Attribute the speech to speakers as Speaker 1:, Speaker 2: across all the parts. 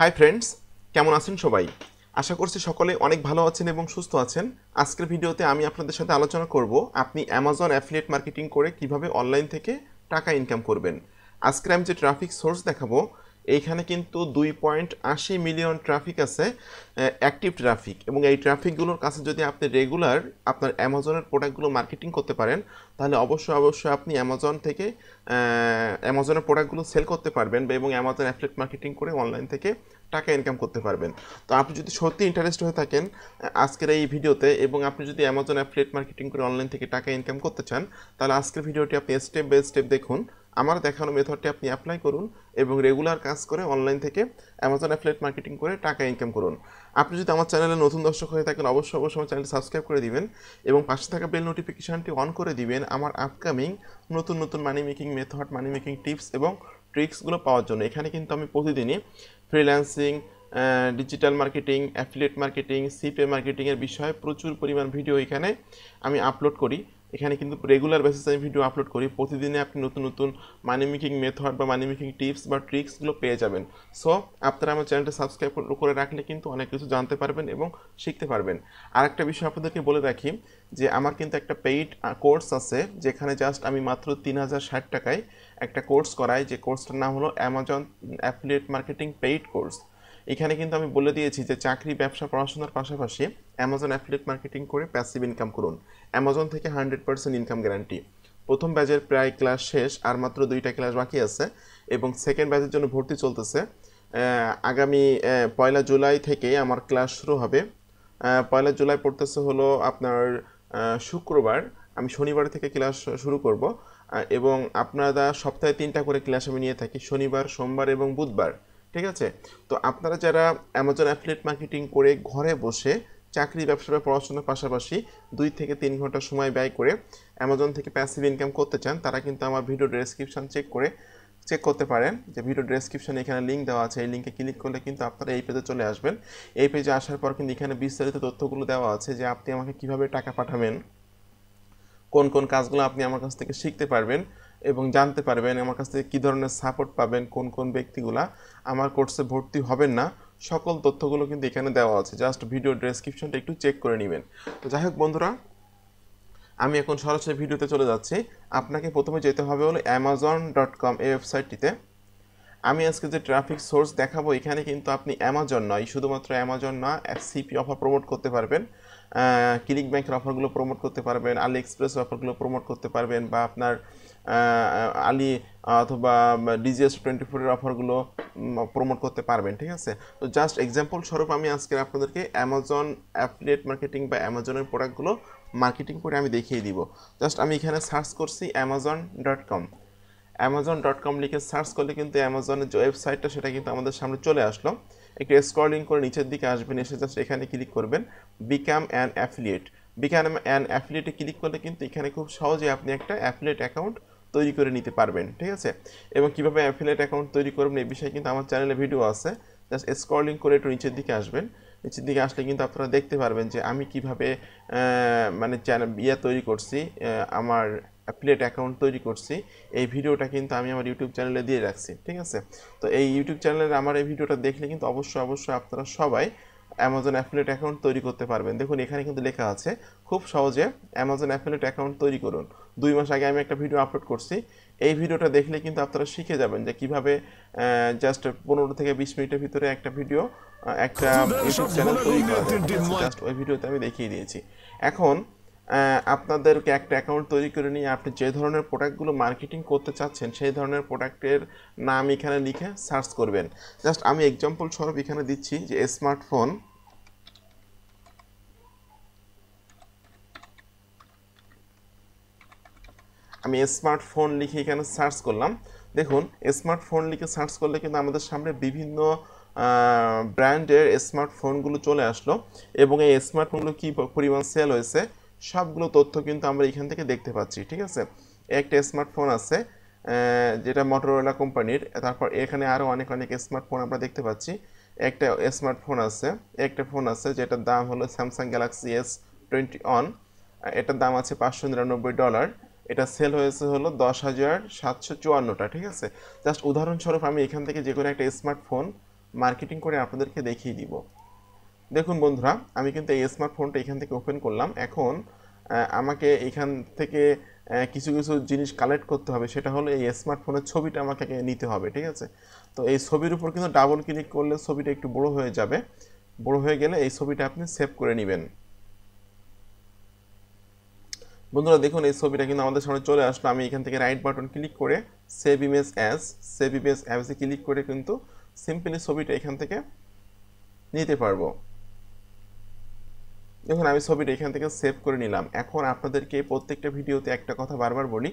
Speaker 1: hi friends কেমন আছেন সবাই আশা করছি সকলে অনেক ভালো আছেন এবং সুস্থ আছেন আজকের ভিডিওতে আমি আপনাদের সাথে আলোচনা করব আপনি অ্যামাজন অ্যাফিলিয়েট মার্কেটিং করে কিভাবে অনলাইন থেকে টাকা ইনকাম করবেন আজকের আমি যে ট্রাফিক সোর্স দেখাবো এইখানে কিন্তু দুই পয়েন্ট আশি মিলিয়ন ট্রাফিক আছে অ্যাক্টিভ ট্রাফিক এবং এই ট্রাফিকগুলোর কাছে যদি আপনি রেগুলার আপনার অ্যামাজনের প্রোডাক্টগুলো মার্কেটিং করতে পারেন তাহলে অবশ্যই অবশ্যই আপনি অ্যামাজন থেকে অ্যামাজনের প্রোডাক্টগুলো সেল করতে পারবেন বা এবং অ্যামাজন অ্যাফলেট মার্কেটিং করে অনলাইন থেকে টাকা ইনকাম করতে পারবেন তো আপনি যদি সত্যি ইন্টারেস্ট হয়ে থাকেন আজকের এই ভিডিওতে এবং আপনি যদি অ্যামাজন অ্যাপ্লেট মার্কেটিং করে অনলাইন থেকে টাকা ইনকাম করতে চান তাহলে আজকের ভিডিওটি আপনি স্টেপ বাই স্টেপ দেখুন আমার দেখানো মেথডটি আপনি অ্যাপ্লাই করুন এবং রেগুলার কাজ করে অনলাইন থেকে অ্যামাজন অ্যাফলেট মার্কেটিং করে টাকা ইনকাম করুন আপনি যদি আমার চ্যানেলে নতুন দর্শক হয়ে থাকেন অবশ্যই অবশ্যই আমার চ্যানেলটি সাবস্ক্রাইব করে দিবেন এবং পাশে থাকা বেল নোটিফিকেশানটি অন করে দিবেন আমার আপকামিং নতুন নতুন money making method money making tips এবং ট্রিক্সগুলো পাওয়ার জন্য এখানে কিন্তু আমি প্রতিদিনই freelancing digital marketing affiliate marketing CPA মার্কেটিংয়ের বিষয়ে প্রচুর পরিমাণ ভিডিও এখানে আমি আপলোড করি এখানে কিন্তু রেগুলার বেসিস আমি ভিডিও আপলোড করি প্রতিদিনে আপনি নতুন নতুন মানি মেকিং মেথড বা মানি মেকিং টিপস বা ট্রিক্সগুলো পেয়ে যাবেন সো আপনারা আমার চ্যানেলটা সাবস্ক্রাইব করে রাখলে কিন্তু অনেক কিছু জানতে পারবেন এবং শিখতে পারবেন আরেকটা বিষয় আপনাদেরকে বলে রাখি যে আমার কিন্তু একটা পেইড কোর্স আছে যেখানে জাস্ট আমি মাত্র তিন হাজার ষাট টাকায় একটা কোর্স করাই যে কোর্সটার নাম হলো Amazon affiliate marketing paid course এখানে কিন্তু আমি বলে দিয়েছি যে চাকরি ব্যবসা পড়াশোনার পাশাপাশি অ্যামাজন অ্যাফিলিয়েট মার্কেটিং করে প্যাসিভ ইনকাম করুন অ্যামাজন থেকে হান্ড্রেড পার্সেন্ট ইনকাম গ্যারান্টি প্রথম ব্যাচের প্রায় ক্লাস শেষ আর মাত্র দুইটা ক্লাস বাকি আছে এবং সেকেন্ড ব্যাচের জন্য ভর্তি চলতেছে আগামী পয়লা জুলাই থেকে আমার ক্লাস শুরু হবে পয়লা জুলাই পড়তেছে হলো আপনার শুক্রবার আমি শনিবার থেকে ক্লাস শুরু করব এবং আপনারা সপ্তাহে তিনটা করে ক্লাস আমি নিয়ে থাকি শনিবার সোমবার এবং বুধবার ঠিক আছে তো আপনারা যারা অ্যামাজন অ্যাফলেট মার্কেটিং করে ঘরে বসে চাকরি ব্যবসা বা পড়াশোনার পাশাপাশি দুই থেকে তিন ঘন্টা সময় ব্যয় করে অ্যামাজন থেকে প্যাসিভ ইনকাম করতে চান তারা কিন্তু আমার ভিডিও ডেসক্রিপশান চেক করে চেক করতে পারেন যে ভিডিও ডেসক্রিপশানে এখানে লিঙ্ক দেওয়া আছে এই লিঙ্কে ক্লিক করলে কিন্তু আপনারা এই পেজে চলে আসবেন এই পেজে আসার পর কিন্তু এখানে বিস্তারিত তথ্যগুলো দেওয়া আছে যে আপনি আমাকে কিভাবে টাকা পাঠাবেন কোন কোন কাজগুলো আপনি আমার কাছ থেকে শিখতে পারবেন এবং জানতে পারবেন আমার কাছ থেকে কী ধরনের সাপোর্ট পাবেন কোন কোন ব্যক্তিগুলা আমার কোর্সে ভর্তি হবেন না সকল তথ্যগুলো কিন্তু এখানে দেওয়া আছে জাস্ট ভিডিও ডেসক্রিপশনটা একটু চেক করে নেবেন তো যাই হোক বন্ধুরা আমি এখন সরাসরি ভিডিওতে চলে যাচ্ছি আপনাকে প্রথমে যেতে হবে হলো অ্যামাজন ডট কম এই ওয়েবসাইটটিতে আমি আজকে যে ট্রাফিক সোর্স দেখাবো এখানে কিন্তু আপনি অ্যামাজন নয় শুধুমাত্র অ্যামাজন না সিপি অফার প্রমোট করতে পারবেন ক্লিক ব্যাংকের অফারগুলো প্রমোট করতে পারবেন আলি এক্সপ্রেস অফারগুলো প্রমোট করতে পারবেন বা আপনার আলি অথবা ডিজিএস টোয়েন্টি ফোরের অফারগুলো প্রমোট করতে পারবেন ঠিক আছে তো জাস্ট এক্সাম্পল স্বরূপ আমি আজকে আপনাদেরকে অ্যামাজন অ্যাফিলিয়েট মার্কেটিং বা অ্যামাজনের প্রোডাক্টগুলো মার্কেটিং করে আমি দেখিয়ে দিব জাস্ট আমি এখানে সার্চ করছি Amazon dot com Amazon dot com লিখে সার্চ করলে কিন্তু অ্যামাজনের যে ওয়েবসাইটটা সেটা কিন্তু আমাদের সামনে চলে আসলো একটু স্ক্রলিং করে নিচের দিকে আসবেন এসে জাস্ট এখানে ক্লিক করবেন become an affiliate become an অ্যাফিলিয়েটে ক্লিক করলে কিন্তু এখানে খুব সহজে আপনি একটা অ্যাফিলিয়েট অ্যাকাউন্ট তৈরি করে নিতে পারবেন ঠিক আছে এবং কীভাবে অ্যাফিলিয়েট অ্যাকাউন্ট তৈরি করবেন এই বিষয়ে কিন্তু আমার চ্যানেলে ভিডিও আছে জাস্ট স্ক্রলিং করে একটু নিচের দিকে আসবেন নিচের দিকে আসলে কিন্তু আপনারা দেখতে পারবেন যে আমি কিভাবে মানে চ্যানেল ইয়ে তৈরি করছি আমার অ্যাপ্লেট অ্যাকাউন্ট তৈরি করছি এই ভিডিওটা কিন্তু আমি আমার ইউটিউব চ্যানেলে দিয়ে রাখছি ঠিক আছে তো এই ইউটিউব চ্যানেলে আমার এই ভিডিওটা দেখলে কিন্তু অবশ্যই অবশ্যই আপনারা সবাই অ্যামাজন অ্যাফিলেট অ্যাকাউন্ট তৈরি করতে পারবেন দেখুন এখানে কিন্তু লেখা আছে খুব সহজে অ্যামাজন অ্যাফিলেট অ্যাকাউন্ট তৈরি করুন দুই মাস আগে আমি একটা ভিডিও আপলোড করছি এই ভিডিওটা দেখলে কিন্তু আপনারা শিখে যাবেন যে কিভাবে জাস্ট পনেরো থেকে বিশ মিনিটের ভিতরে একটা ভিডিও একটা ইউটিউব চ্যানেল তৈরি করা জাস্ট আচ্ছা, ওই ভিডিওতে আমি দেখিয়ে দিয়েছি এখন আপনাদেরকে একটা অ্যাকাউন্ট তৈরি করে নিয়ে আপনি যে ধরনের প্রোডাক্টগুলো মার্কেটিং করতে চাচ্ছেন সেই ধরনের প্রোডাক্টের নাম এখানে লিখে সার্চ করবেন জাস্ট আমি এক্সাম্পল স্বরূপ এখানে দিচ্ছি যে স্মার্টফোন আমি স্মার্টফোন লিখে এখানে সার্চ করলাম দেখুন স্মার্টফোন লিখে সার্চ করলে কিন্তু আমাদের সামনে বিভিন্ন ব্র্যান্ডের স্মার্টফোনগুলো চলে আসলো এবং এই স্মার্টফোনগুলো কী পরিমাণ সেল হয়েছে সবগুলো তথ্য কিন্তু আমরা এখান থেকে দেখতে পাচ্ছি ঠিক আছে একটা স্মার্টফোন আছে যেটা মোটরোলা কোম্পানির তারপর এখানে আরও অনেক অনেক স্মার্টফোন আমরা দেখতে পাচ্ছি একটা স্মার্টফোন আছে একটা ফোন আছে যেটার দাম হলো Samsung Galaxy S twenty one এটার দাম আছে পাঁচশো নিরানব্বই ডলার এটা সেল হয়েছে হলো দশ হাজার সাতশো চুয়ান্নটা ঠিক আছে জাস্ট উদাহরণস্বরূপ আমি এখান থেকে যে কোনো একটা স্মার্টফোন মার্কেটিং করে আপনাদেরকে দেখিয়ে দিব দেখুন বন্ধুরা আমি কিন্তু এই স্মার্টফোনটা এখান থেকে ওপেন করলাম এখন আমাকে এখান থেকে কিছু কিছু জিনিস কালেক্ট করতে হবে সেটা হলো এই স্মার্টফোনের ছবিটা আমাকে নিতে হবে ঠিক আছে তো এই ছবির উপর কিন্তু ডাবল ক্লিক করলে ছবিটা একটু বড় হয়ে যাবে বড় হয়ে গেলে এই ছবিটা আপনি সেভ করে নেবেন বন্ধুরা দেখুন এই ছবিটা কিন্তু আমাদের সামনে চলে আসলো আমি এখান থেকে রাইট বাটন ক্লিক করে save image as save image অ্যাপসে ক্লিক করে কিন্তু সিম্পলি ছবিটা এখান থেকে নিতে পারবো দেখুন আমি ছবিটা এখান থেকে সেভ করে নিলাম এখন আপনাদেরকে প্রত্যেকটা ভিডিওতে একটা কথা বারবার বলি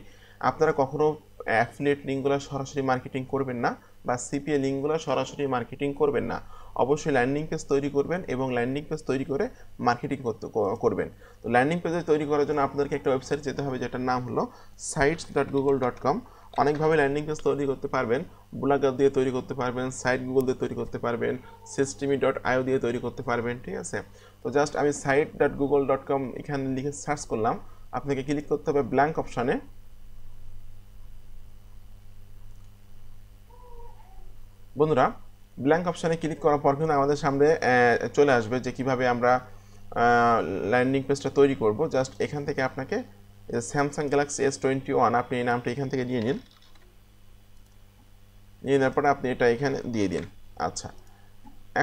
Speaker 1: আপনারা কখনও অ্যাফিলিয়েট লিঙ্কগুলো সরাসরি মার্কেটিং করবেন না বা সিপিএ লিঙ্কগুলো সরাসরি মার্কেটিং করবেন না অবশ্যই ল্যান্ডিং পেজ তৈরি করবেন এবং ল্যান্ডিং পেজ তৈরি করে মার্কেটিং করতে করবেন তো ল্যান্ডিং পেজ তৈরি করার জন্য আপনাদেরকে একটা ওয়েবসাইট যেতে হবে যেটার নাম হলো sites dot Google dot com অনেকভাবে ল্যান্ডিং পেজ তৈরি করতে পারবেন ব্লাগার দিয়ে তৈরি করতে পারবেন সাইট গুগল দিয়ে তৈরি করতে পারবেন সিস্টেমি ডট আইও দিয়ে তৈরি করতে পারবেন ঠিক আছে তো জাস্ট আমি site dot Google dot com এখানে লিখে সার্চ করলাম আপনাকে ক্লিক করতে হবে ব্ল্যাঙ্ক অপশানে বন্ধুরা ব্ল্যাঙ্ক অপশানে ক্লিক করার পর কিন্তু আমাদের সামনে চলে আসবে যে কিভাবে আমরা ল্যান্ডিং পেজটা তৈরি করব জাস্ট এখান থেকে আপনাকে Samsung Galaxy S twenty one আপনি এই নামটা এখান থেকে নিয়ে নিন নিয়ে নেওয়ার পরে আপনি এটা এখানে দিয়ে দিন আচ্ছা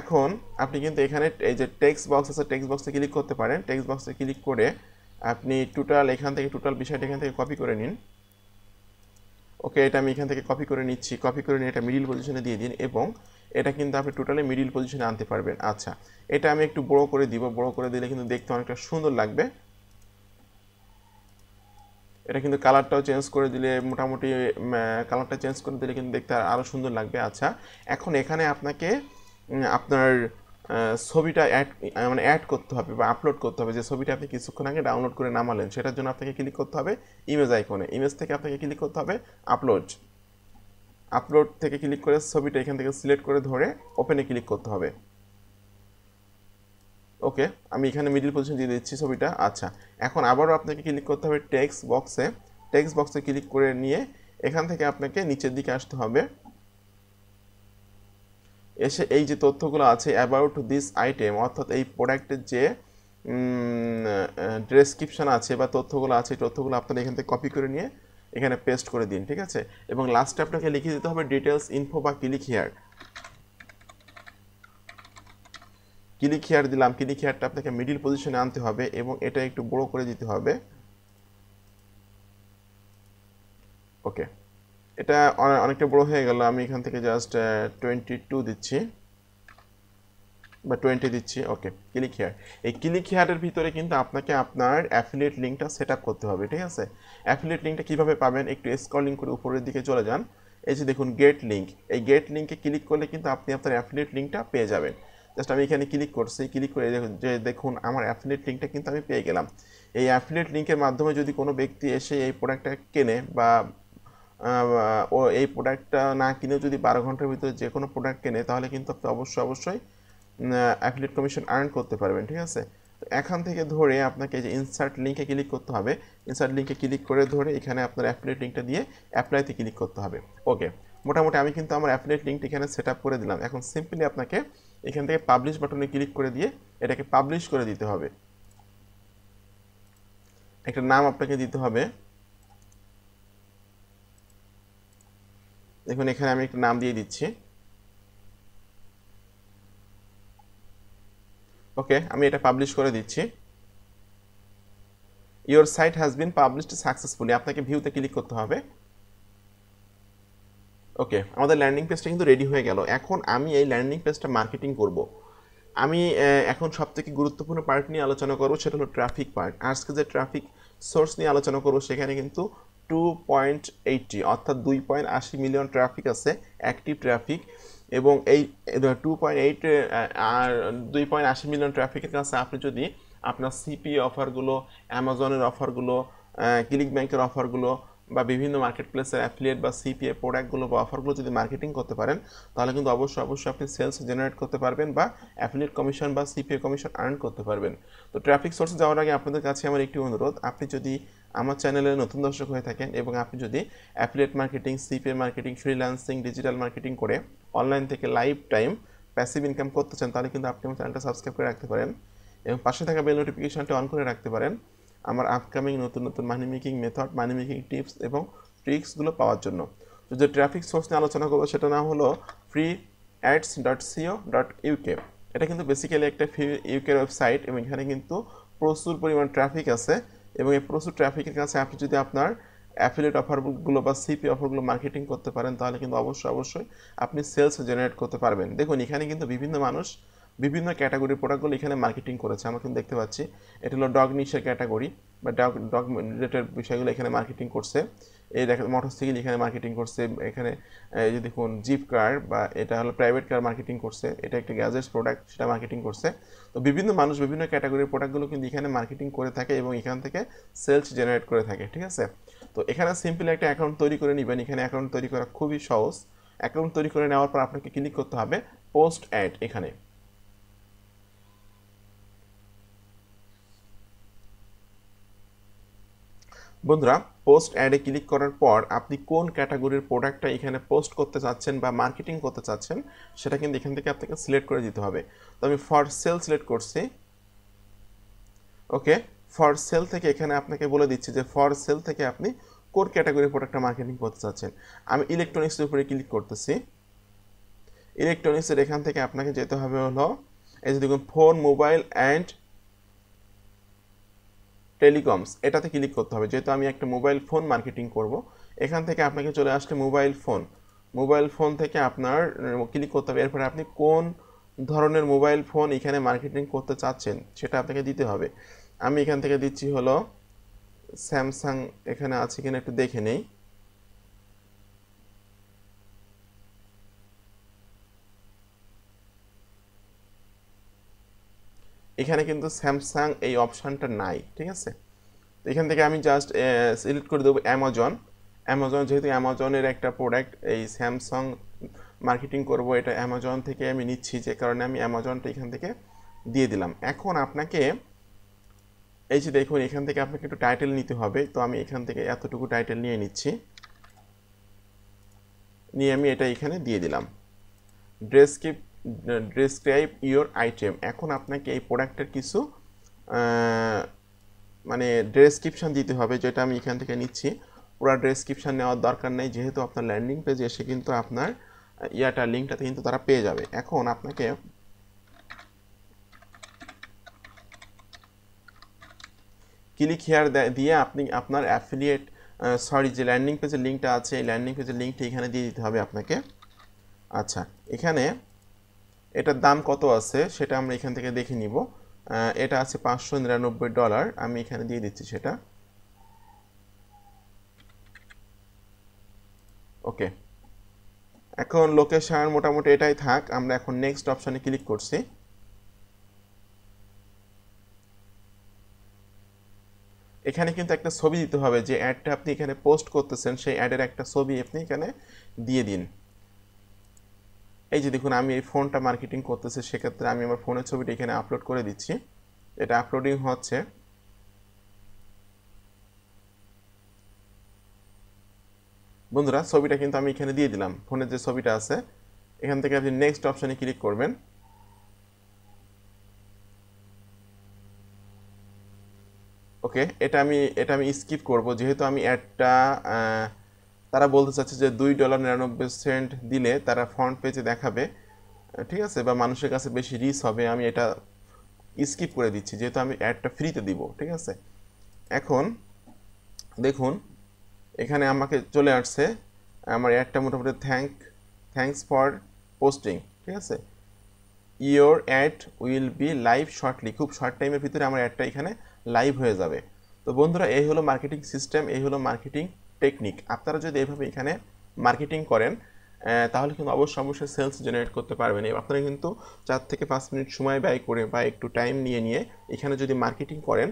Speaker 1: এখন আপনি কিন্তু এখানে এই যে টেক্সট বক্স আছে টেক্সট বক্সে ক্লিক করতে পারেন টেক্সট বক্সে ক্লিক করে আপনি টোটাল এখান থেকে টোটাল বিষয়টা এখান থেকে কপি করে নিন ওকে এটা আমি এখান থেকে কপি করে নিচ্ছি কপি করে নিয়ে এটা মিডিল পজিশনে দিয়ে দিন এবং এটা কিন্তু আপনি টোটালি মিডিল পজিশনে আনতে পারবেন আচ্ছা এটা আমি একটু বড় করে দিব বড় করে দিলে কিন্তু দেখতে অনেকটা সুন্দর লাগবে এটা কিন্তু কালারটাও চেঞ্জ করে দিলে মোটামুটি কালারটা চেঞ্জ করে দিলে কিন্তু দেখতে আরও সুন্দর লাগবে আচ্ছা এখন এখানে আপনাকে আপনার ছবিটা অ্যাড মানে অ্যাড করতে হবে বা আপলোড করতে হবে যে ছবিটা আপনি কিছুক্ষণ আগে ডাউনলোড করে নামালেন সেটার জন্য আপনাকে ক্লিক করতে হবে ইমেজ আইকনে ইমেজ থেকে আপনাকে ক্লিক করতে হবে আপলোড আপলোড থেকে ক্লিক করে ছবিটা এখান থেকে সিলেক্ট করে ধরে ওপেনে ক্লিক করতে হবে ওকে আমি এখানে মিডিল পজিশন দিয়ে দিচ্ছি ছবিটা আচ্ছা এখন আবারও আপনাকে ক্লিক করতে হবে টেক্সট বক্সে টেক্সট বক্সে ক্লিক করে নিয়ে এখান থেকে আপনাকে নিচের দিকে আসতে হবে এসে এই যে তথ্যগুলো আছে অ্যাবাউট দিস আইটেম অর্থাৎ এই প্রোডাক্টের যে ডেসক্রিপশান আছে বা তথ্যগুলো আছে তথ্যগুলো আপনারা এখান থেকে কপি করে নিয়ে এখানে পেস্ট করে দিন ঠিক আছে এবং লাস্টে আপনাকে লিখে দিতে হবে ডিটেলস ইনফো বা ক্লিক হিয়ার ক্লিক হিয়ার দিলাম ক্লিক হিয়ারটা আপনাকে মিডিল পজিশনে আনতে হবে এবং এটা একটু বড় করে দিতে হবে ওকে এটা অনেকটা বড় হয়ে গেল আমি এখান থেকে জাস্ট টোয়েন্টি টু দিচ্ছি বা টোয়েন্টি দিচ্ছি ওকে ক্লিক হেয়ার এই ক্লিক হেয়ারের ভিতরে কিন্তু আপনাকে আপনার অ্যাফিলিয়েট লিঙ্কটা সেট করতে হবে ঠিক আছে অ্যাফিলিয়েট লিঙ্কটা কীভাবে পাবেন একটু স্কলিং করে উপরের দিকে চলে যান এই যে দেখুন গেট লিঙ্ক এই গেট লিঙ্কে ক্লিক করলে কিন্তু আপনি আপনার অ্যাফিলিয়েট লিঙ্কটা পেয়ে যাবেন জাস্ট আমি এখানে ক্লিক করছি ক্লিক করে দেখুন যে দেখুন আমার অ্যাফিলিয়েট লিঙ্কটা কিন্তু আমি পেয়ে গেলাম এই অ্যাফিলিয়েট লিঙ্কের মাধ্যমে যদি কোনো ব্যক্তি এসে এই প্রোডাক্টটা কেনে বা ও এই প্রোডাক্টটা না কিনেও যদি বারো ঘন্টার ভিতরে যে কোনো প্রোডাক্ট কেনে তাহলে কিন্তু আপনি অবশ্যই অবশ্যই অ্যাফিলিয়েট কমিশন আর্ন করতে পারবেন ঠিক আছে তো এখান থেকে ধরে আপনাকে যে ইনসার্ট লিঙ্কে ক্লিক করতে হবে ইনসার্ট লিঙ্কে ক্লিক করে ধরে এখানে আপনার অ্যাফিলিয়েট লিঙ্কটা দিয়ে অ্যাপ্লাইতে ক্লিক করতে হবে ওকে মোটামুটি আমি কিন্তু আমার অ্যাফিলিয়েট লিঙ্কটি এখানে সেট করে দিলাম এখন সিম্পলি আপনাকে এখান থেকে পাবলিশ বাটনে ক্লিক করে দিয়ে এটাকে পাবলিশ করে দিতে হবে একটা নাম আপনাকে দিতে হবে দেখুন এখানে আমি একটা নাম দিয়ে দিচ্ছি ওকে আমি এটা পাবলিশ করে দিচ্ছি your site has been published successfully আপনাকে ভিউতে ক্লিক করতে হবে ওকে আমাদের ল্যান্ডিং পেজটা কিন্তু রেডি হয়ে গেল এখন আমি এই ল্যান্ডিং পেজটা মার্কেটিং করব আমি এখন সবথেকে গুরুত্বপূর্ণ পার্ট নিয়ে আলোচনা করবো সেটা হলো ট্রাফিক পার্ট আজকে যে ট্রাফিক সোর্স নিয়ে আলোচনা করবো সেখানে কিন্তু টু পয়েন্ট এইটটি অর্থাৎ দুই পয়েন্ট আশি মিলিয়ন ট্রাফিক আছে অ্যাক্টিভ ট্রাফিক এবং এই টু পয়েন্ট এইট আর দুই পয়েন্ট আশি মিলিয়ন ট্রাফিকের কাছে আপনি যদি আপনার সিপি অফারগুলো অ্যামাজনের অফারগুলো ক্লিক ব্যাংকের অফারগুলো বা বিভিন্ন মার্কেট প্লেসের অ্যাফিলিয়েট বা সিপিএ প্রোডাক্টগুলো বা অফারগুলো যদি মার্কেটিং করতে পারেন তাহলে কিন্তু অবশ্যই অবশ্যই আপনি সেলস জেনারেট করতে পারবেন বা অ্যাফিলিয়েট কমিশন বা সিপিএ কমিশন আর্ন করতে পারবেন তো ট্রাফিক সোর্সে যাওয়ার আগে আপনাদের কাছে আমার একটি অনুরোধ আপনি যদি আমার চ্যানেলে নতুন দর্শক হয়ে থাকেন এবং আপনি যদি affiliate marketing CPA marketing freelancing digital marketing করে অনলাইন থেকে লাইভ টাইম প্যাসিভ ইনকাম করতে চান তাহলে কিন্তু আপনি আমার চ্যানেলটা সাবস্ক্রাইব করে রাখতে পারেন এবং পাশে থাকা বেল নোটিফিকেশানটি অন করে রাখতে পারেন আমার আপকামিং নতুন নতুন money making method money making tips এবং ট্রিক্সগুলো পাওয়ার জন্য যে ট্রাফিক সোর্স নিয়ে আলোচনা করবো সেটা নাম হলো free ads dot CO dot UK এটা কিন্তু বেসিক্যালি একটা ফ্রি ইউকের ওয়েবসাইট এবং এখানে কিন্তু প্রচুর পরিমাণ ট্রাফিক আছে এবং এই প্রচুর ট্রাফিকের কাছে আপনি যদি আপনার অ্যাফিলেট অফারগুলো বা সিপি অফারগুলো মার্কেটিং করতে পারেন তাহলে কিন্তু অবশ্যই অবশ্যই আপনি সেলস জেনারেট করতে পারবেন দেখুন এখানে কিন্তু বিভিন্ন মানুষ বিভিন্ন ক্যাটাগরির প্রোডাক্টগুলো এখানে মার্কেটিং করেছে আমরা কিন্তু দেখতে পাচ্ছি এটা হলো ডগ নিশের ক্যাটাগরি বা ডগ ডগ রিলেটেড বিষয়গুলো এখানে মার্কেটিং করছে এই দেখা থেকে এখানে মার্কেটিং করছে এখানে যে দেখুন জিপ কার বা এটা হলো প্রাইভেট কার মার্কেটিং করছে এটা একটা গ্যাজেটস প্রোডাক্ট সেটা মার্কেটিং করছে তো বিভিন্ন মানুষ বিভিন্ন ক্যাটাগরির প্রোডাক্টগুলো কিন্তু এখানে মার্কেটিং করে থাকে এবং এখান থেকে সেলস জেনারেট করে থাকে ঠিক আছে তো এখানে সিম্পল একটা অ্যাকাউন্ট তৈরি করে নেবেন এখানে অ্যাকাউন্ট তৈরি করা খুবই সহজ অ্যাকাউন্ট তৈরি করে নেওয়ার পর আপনাকে ক্লিক করতে হবে পোস্ট অ্যাড এখানে বন্ধুরা পোস্ট অ্যাডে ক্লিক করার পর আপনি কোন ক্যাটাগরির প্রোডাক্টটা এখানে পোস্ট করতে চাচ্ছেন বা মার্কেটিং করতে চাচ্ছেন সেটা কিন্তু এখান থেকে আপনাকে সিলেক্ট করে দিতে হবে তো আমি ফর সেল সিলেক্ট করছি ওকে ফর সেল থেকে এখানে আপনাকে বলে দিচ্ছি যে ফর সেল থেকে আপনি কোন ক্যাটাগরির প্রোডাক্টটা মার্কেটিং করতে চাচ্ছেন আমি ইলেকট্রনিক্সের উপরে ক্লিক করতেছি ইলেকট্রনিক্সের এখান থেকে আপনাকে যেতে হবে হলো এই যে দেখুন ফোন মোবাইল অ্যান্ড টেলিকমস এটাতে ক্লিক করতে হবে যেহেতু আমি একটা মোবাইল ফোন মার্কেটিং করব এখান থেকে আপনাকে চলে আসলে মোবাইল ফোন মোবাইল ফোন থেকে আপনার ক্লিক করতে হবে এরপরে আপনি কোন ধরনের মোবাইল ফোন এখানে মার্কেটিং করতে চাচ্ছেন সেটা আপনাকে দিতে হবে আমি এখান থেকে দিচ্ছি হলো স্যামসাং এখানে আছে কিনা একটু দেখে নেই এখানে কিন্তু স্যামসাং এই অপশানটা নাই ঠিক আছে তো এখান থেকে আমি জাস্ট সিলেক্ট করে দেবো অ্যামাজন অ্যামাজন যেহেতু অ্যামাজনের একটা প্রোডাক্ট এই স্যামসাং মার্কেটিং করব এটা অ্যামাজন থেকে আমি নিচ্ছি যে কারণে আমি অ্যামাজনটা এখান থেকে দিয়ে দিলাম এখন আপনাকে এই যে দেখুন এখান থেকে আপনাকে একটু টাইটেল নিতে হবে তো আমি এখান থেকে এতটুকু টাইটেল নিয়ে নিচ্ছি নিয়ে আমি এটা এখানে দিয়ে দিলাম ড্রেসক্রিপ্ট ডিসক্রাইব ইউর আইটেম এখন আপনাকে এই প্রোডাক্টের কিছু মানে ডেসক্রিপশান দিতে হবে যেটা আমি এখান থেকে নিচ্ছি পুরো ডেসক্রিপশান নেওয়ার দরকার নেই যেহেতু আপনার ল্যান্ডিং পেজে এসে কিন্তু আপনার ইয়াটা লিঙ্কটাতে কিন্তু তারা পেয়ে যাবে এখন আপনাকে ক্লিক হেয়ার দিয়ে আপনি আপনার অ্যাফিলিয়েট সরি যে ল্যান্ডিং পেজের লিঙ্কটা আছে এই ল্যান্ডিং পেজের লিঙ্কটি এখানে দিয়ে দিতে হবে আপনাকে আচ্ছা এখানে এটার দাম কত আছে সেটা আমরা এখান থেকে দেখে নিব এটা আছে পাঁচশো নিরানব্বই ডলার আমি এখানে দিয়ে দিচ্ছি সেটা ওকে এখন লোকেশান মোটামুটি এটাই থাক আমরা এখন নেক্সট অপশানে ক্লিক করছি এখানে কিন্তু একটা ছবি দিতে হবে যে অ্যাডটা আপনি এখানে পোস্ট করতেছেন সেই অ্যাডের একটা ছবি আপনি এখানে দিয়ে দিন এই যে দেখুন আমি এই ফোনটা মার্কেটিং করতেছি সেক্ষেত্রে আমি আমার ফোনের ছবিটা এখানে আপলোড করে দিচ্ছি এটা আপলোডিং হচ্ছে বন্ধুরা ছবিটা কিন্তু আমি এখানে দিয়ে দিলাম ফোনের যে ছবিটা আছে এখান থেকে আপনি নেক্সট অপশানে ক্লিক করবেন ওকে এটা আমি এটা আমি স্কিপ করব যেহেতু আমি অ্যাডটা তারা বলতে চাচ্ছে যে দুই ডলার নিরানব্বই সেন্ট দিলে তারা ফ্রন্ট পেজে দেখাবে ঠিক আছে বা মানুষের কাছে বেশি রিস হবে আমি এটা স্কিপ করে দিচ্ছি যেহেতু আমি অ্যাডটা ফ্রিতে দিব ঠিক আছে এখন দেখুন এখানে আমাকে চলে আসছে আমার অ্যাডটা মোটামুটি থ্যাংক থ্যাংকস ফর পোস্টিং ঠিক আছে your ad will be live shortly খুব শর্ট টাইমের ভিতরে আমার অ্যাডটা এখানে লাইভ হয়ে যাবে তো বন্ধুরা এই হলো মার্কেটিং সিস্টেম এই হলো মার্কেটিং টেকনিক আপনারা যদি এভাবে এখানে মার্কেটিং করেন তাহলে কিন্তু অবশ্যই অবশ্যই সেলস জেনারেট করতে পারবেন এবং আপনারা কিন্তু চার থেকে পাঁচ মিনিট সময় ব্যয় করে বা একটু টাইম নিয়ে নিয়ে এখানে যদি মার্কেটিং করেন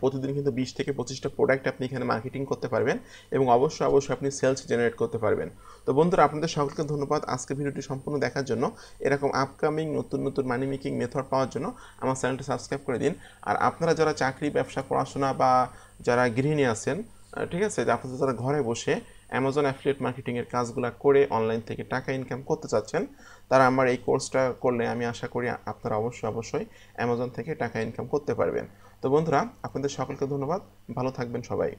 Speaker 1: প্রতিদিন কিন্তু বিশ থেকে পঁচিশটা প্রোডাক্ট আপনি এখানে মার্কেটিং করতে পারবেন এবং অবশ্যই অবশ্যই আপনি সেলস জেনারেট করতে পারবেন তো বন্ধুরা আপনাদের সকলকে ধন্যবাদ আজকে ভিডিওটি সম্পূর্ণ দেখার জন্য এরকম আপকামিং নতুন নতুন মানি মেকিং মেথড পাওয়ার জন্য আমার চ্যানেলটি সাবস্ক্রাইব করে দিন আর আপনারা যারা চাকরি ব্যবসা পড়াশোনা বা যারা গৃহিণী আছেন ঠিক আছে আপনি যারা ঘরে বসে অ্যামাজন অ্যাফিলিয়েট মার্কেটিংয়ের কাজগুলো করে অনলাইন থেকে টাকা ইনকাম করতে চাচ্ছেন তারা আমার এই কোর্সটা করলে আমি আশা করি আপনারা অবশ্যই অবশ্যই অ্যামাজন থেকে টাকা ইনকাম করতে পারবেন তো বন্ধুরা আপনাদের সকলকে ধন্যবাদ ভালো থাকবেন সবাই